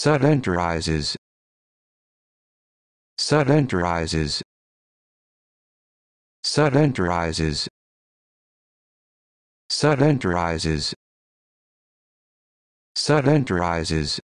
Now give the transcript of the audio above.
Sedenterizes. Sedenterizes. Sedenterizes. Sedenterizes. Sedenterizes.